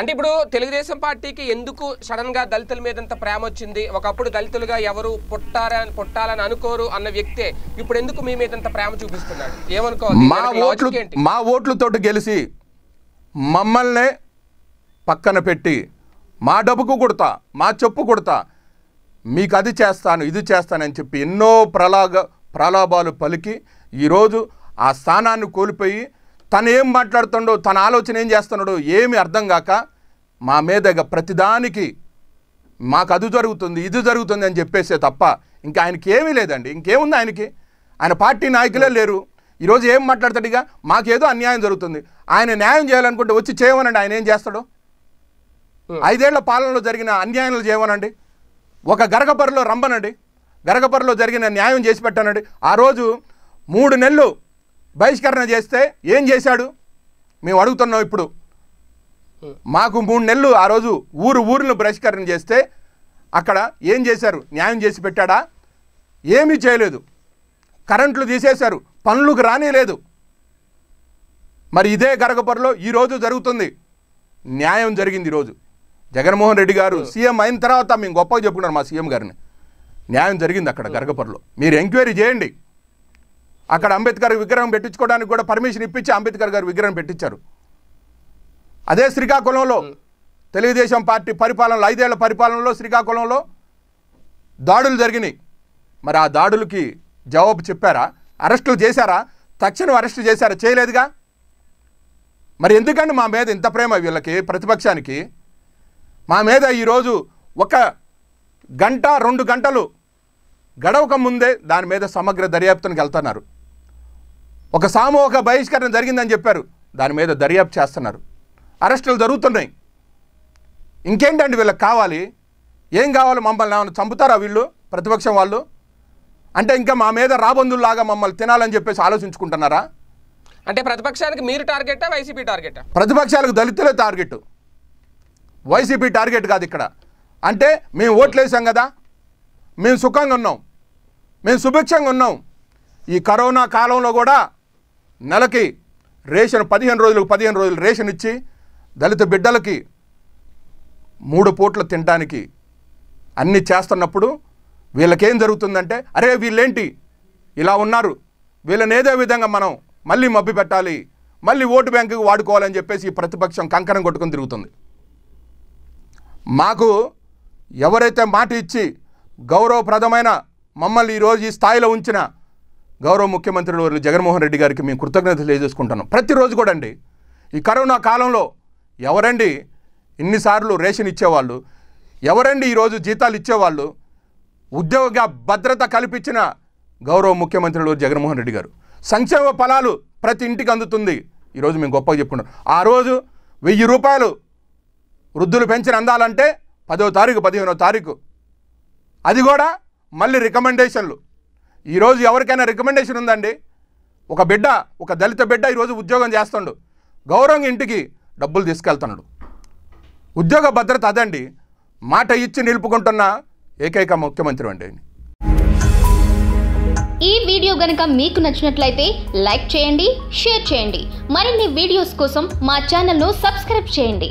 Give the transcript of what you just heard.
అంటే ఇప్పుడు తెలుగుదేశం పార్టీకి ఎందుకు సడన్గా దళితుల మీదంత ప్రేమ వచ్చింది ఒకప్పుడు దళితులుగా ఎవరు పుట్టారని పుట్టాలని అనుకోరు అన్న వ్యక్తే ఇప్పుడు ఎందుకు మీ మీదంత ప్రేమ చూపిస్తున్నాడు ఏమనుకోవాలి మా ఓట్లు మా గెలిచి మమ్మల్నే పక్కన పెట్టి మా డబ్బుకు కుడతా మా చెప్పు కుడతా మీకు అది చేస్తాను ఇది చేస్తానని చెప్పి ఎన్నో ప్రలాగ ప్రలాభాలు పలికి ఈరోజు ఆ స్థానాన్ని కోల్పోయి తను ఏం మాట్లాడుతుండో తన ఆలోచన ఏం చేస్తున్నాడో ఏమి అర్థం కాక మా మీద ప్రతిదానికి మాకు అది జరుగుతుంది ఇది జరుగుతుంది అని చెప్పేసే తప్ప ఇంకా ఆయనకి ఏమీ లేదండి ఇంకేముంది ఆయనకి ఆయన పార్టీ నాయకులే లేరు ఈరోజు ఏం మాట్లాడతాడుగా ఇక మాకేదో అన్యాయం జరుగుతుంది ఆయన న్యాయం చేయాలనుకుంటే వచ్చి చేయమనండి ఆయన ఏం చేస్తాడు ఐదేళ్ల పాలనలో జరిగిన అన్యాయాలు చేయమనండి ఒక గరగపరిలో రమ్మనండి గరగపరిలో జరిగిన న్యాయం చేసి పెట్టానండి ఆ రోజు మూడు నెలలు బహిష్కరణ చేస్తే ఏం చేశాడు మేము అడుగుతున్నాం ఇప్పుడు మాకు మూడు నెలలు ఆ రోజు ఊరు ఊరును బహిష్కరణ చేస్తే అక్కడ ఏం చేశారు న్యాయం చేసి పెట్టాడా ఏమీ చేయలేదు కరెంట్లు తీసేశారు పనులకు రానిలేదు మరి ఇదే గరగపరలో ఈరోజు జరుగుతుంది న్యాయం జరిగింది ఈరోజు జగన్మోహన్ రెడ్డి గారు సీఎం అయిన తర్వాత మేము గొప్పగా చెప్పుకున్నారు మా సీఎం గారిని న్యాయం జరిగింది అక్కడ గరగపరలో మీరు ఎంక్వైరీ చేయండి అక్కడ అంబేద్కర్ విగ్రహం పెట్టించుకోవడానికి కూడా పర్మిషన్ ఇప్పించి అంబేద్కర్ గారు విగ్రహం పెట్టించారు అదే శ్రీకాకుళంలో తెలుగుదేశం పార్టీ పరిపాలనలో ఐదేళ్ల పరిపాలనలో శ్రీకాకుళంలో దాడులు జరిగినాయి మరి ఆ దాడులకి జవాబు చెప్పారా అరెస్టులు చేశారా తక్షణం అరెస్టు చేశారా చేయలేదుగా మరి ఎందుకండి మా మీద ఇంత ప్రేమ వీళ్ళకి ప్రతిపక్షానికి మా మీద ఈరోజు ఒక గంట రెండు గంటలు గడవక ముందే దాని మీద సమగ్ర దర్యాప్తునికి వెళ్తున్నారు ఒక సామూహిక బహిష్కరణ జరిగిందని చెప్పారు దాని మీద దర్యాప్తు చేస్తున్నారు అరెస్టులు జరుగుతున్నాయి ఇంకేంటండి వీళ్ళకి కావాలి ఏం కావాలి మమ్మల్ని ఏమైనా చంపుతారా వీళ్ళు ప్రతిపక్షం వాళ్ళు అంటే ఇంకా మా మీద రాబందుల్లాగా మమ్మల్ని తినాలని చెప్పేసి ఆలోచించుకుంటున్నారా అంటే ప్రతిపక్షాలకు మీరు టార్గెటా వైసీపీ టార్గెట్ ప్రతిపక్షాలకు దళితులే టార్గెట్ వైసీపీ టార్గెట్ కాదు ఇక్కడ అంటే మేము ఓట్లేసాం కదా మేము సుఖంగా ఉన్నాం మేము సుభిక్షంగా ఉన్నాం ఈ కరోనా కాలంలో కూడా నెలకి రేషన్ పదిహేను రోజులకు పదిహేను రోజులు రేషన్ ఇచ్చి దళిత బిడ్డలకి మూడు పూట్లు తినడానికి అన్నీ చేస్తున్నప్పుడు వీళ్ళకేం జరుగుతుందంటే అరే వీళ్ళేంటి ఇలా ఉన్నారు వీళ్ళని ఏదో విధంగా మనం మళ్ళీ మబ్బి పెట్టాలి మళ్ళీ ఓటు బ్యాంకుకి వాడుకోవాలని చెప్పేసి ప్రతిపక్షం కంకణం కొట్టుకుని తిరుగుతుంది మాకు ఎవరైతే మాట ఇచ్చి గౌరవప్రదమైన మమ్మల్ని ఈరోజు ఈ స్థాయిలో ఉంచిన గౌరవ ముఖ్యమంత్రి వారు జగన్మోహన్ రెడ్డి గారికి మేము కృతజ్ఞతలు తెలియజేసుకుంటున్నాం ప్రతిరోజు కూడా అండి ఈ కరోనా కాలంలో ఎవరండి ఇన్నిసార్లు రేషన్ ఇచ్చేవాళ్ళు ఎవరండి ఈరోజు జీతాలు ఇచ్చేవాళ్ళు ఉద్యోగ భద్రత కల్పించిన గౌరవ ముఖ్యమంత్రి వారు జగన్మోహన్ రెడ్డి గారు సంక్షేమ ఫలాలు ప్రతి ఇంటికి అందుతుంది ఈరోజు మేము గొప్పగా చెప్పుకుంటాం ఆ రోజు వెయ్యి రూపాయలు వృద్ధులు పెంచిన అందాలంటే పదో తారీఖు పదిహేనో తారీఖు అది కూడా మళ్ళీ రికమెండేషన్లు ఈరోజు ఎవరికైనా రికమెండేషన్ ఉందండి ఒక బిడ్డ ఒక దళిత బిడ్డ ఈరోజు ఉద్యోగం చేస్తుండు గౌరవం ఇంటికి డబ్బులు తీసుకెళ్తున్నాడు ఉద్యోగ భద్రత అదండి మాట ఇచ్చి నిలుపుకుంటున్న ఏకైక ముఖ్యమంత్రి అండి ఈ వీడియో గనక మీకు నచ్చినట్లయితే లైక్ చేయండి షేర్ చేయండి మరిన్ని వీడియోస్ కోసం మా ఛానల్ను సబ్స్క్రైబ్ చేయండి